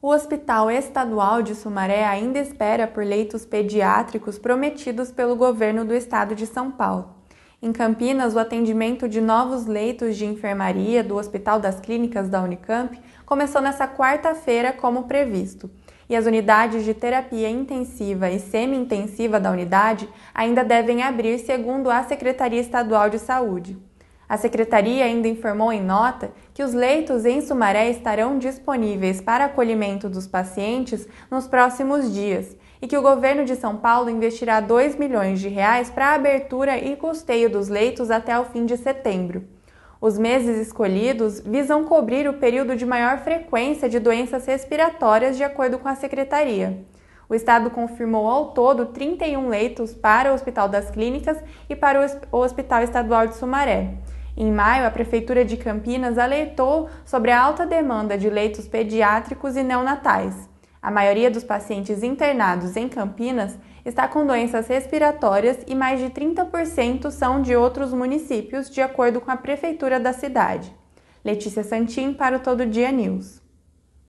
O Hospital Estadual de Sumaré ainda espera por leitos pediátricos prometidos pelo governo do estado de São Paulo. Em Campinas, o atendimento de novos leitos de enfermaria do Hospital das Clínicas da Unicamp começou nesta quarta-feira, como previsto. E as unidades de terapia intensiva e semi-intensiva da unidade ainda devem abrir, segundo a Secretaria Estadual de Saúde. A secretaria ainda informou em nota que os leitos em Sumaré estarão disponíveis para acolhimento dos pacientes nos próximos dias e que o governo de São Paulo investirá 2 milhões de reais para a abertura e custeio dos leitos até o fim de setembro. Os meses escolhidos visam cobrir o período de maior frequência de doenças respiratórias, de acordo com a secretaria. O Estado confirmou ao todo 31 leitos para o Hospital das Clínicas e para o Hospital Estadual de Sumaré. Em maio, a Prefeitura de Campinas alertou sobre a alta demanda de leitos pediátricos e neonatais. A maioria dos pacientes internados em Campinas está com doenças respiratórias e mais de 30% são de outros municípios, de acordo com a prefeitura da cidade. Letícia Santim para o Todo Dia News.